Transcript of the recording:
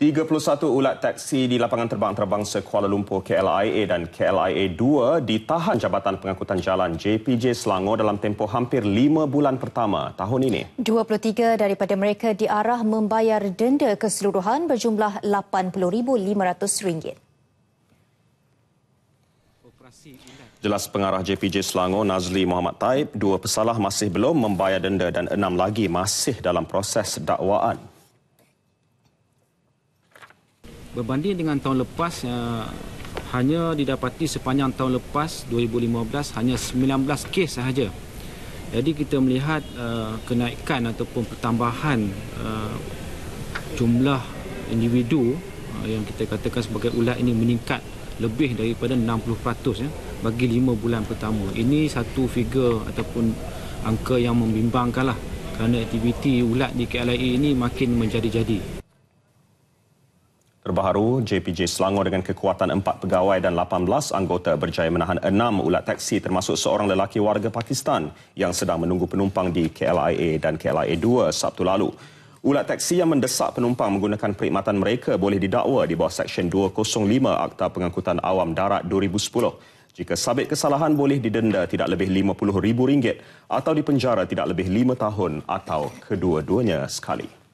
31 ulat taksi di lapangan terbang terbang Kuala Lumpur KLIA dan KLIA 2 ditahan Jabatan Pengangkutan Jalan JPJ Selangor dalam tempoh hampir 5 bulan pertama tahun ini. 23 daripada mereka diarah membayar denda keseluruhan berjumlah RM80,500. Jelas pengarah JPJ Selangor Nazli Muhammad Taib, dua pesalah masih belum membayar denda dan enam lagi masih dalam proses dakwaan. Berbanding dengan tahun lepas uh, hanya didapati sepanjang tahun lepas 2015 hanya 19 kes sahaja. Jadi kita melihat uh, kenaikan ataupun pertambahan uh, jumlah individu uh, yang kita katakan sebagai ulat ini meningkat lebih daripada 60% ya bagi 5 bulan pertama. Ini satu figure ataupun angka yang membimbangkanlah kerana aktiviti ulat di KLIA ini makin menjadi-jadi terbaru JPJ Selangor dengan kekuatan 4 pegawai dan 18 anggota berjaya menahan 6 ulat taksi termasuk seorang lelaki warga Pakistan yang sedang menunggu penumpang di KLIA dan KLIA 2 Sabtu lalu. Ulat taksi yang mendesak penumpang menggunakan perkhidmatan mereka boleh didakwa di bawah Seksyen 205 Akta Pengangkutan Awam Darat 2010. Jika sabit kesalahan boleh didenda tidak lebih RM50,000 atau dipenjara tidak lebih 5 tahun atau kedua-duanya sekali.